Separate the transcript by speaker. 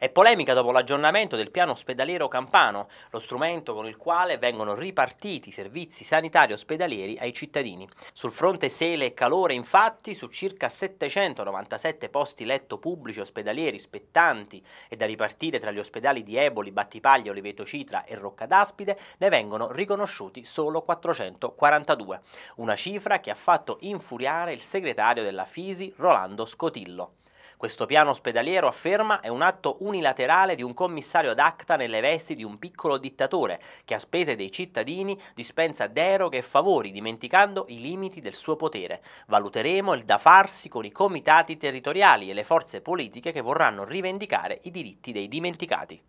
Speaker 1: È polemica dopo l'aggiornamento del piano ospedaliero campano, lo strumento con il quale vengono ripartiti i servizi sanitari ospedalieri ai cittadini. Sul fronte sele e calore, infatti, su circa 797 posti letto pubblici ospedalieri spettanti e da ripartire tra gli ospedali di Eboli, Battipaglia, Oliveto Citra e Rocca d'Aspide, ne vengono riconosciuti solo 442, una cifra che ha fatto infuriare il segretario della FISI Rolando Scotillo. Questo piano ospedaliero, afferma, è un atto unilaterale di un commissario ad acta nelle vesti di un piccolo dittatore che a spese dei cittadini dispensa deroghe e favori, dimenticando i limiti del suo potere. Valuteremo il da farsi con i comitati territoriali e le forze politiche che vorranno rivendicare i diritti dei dimenticati.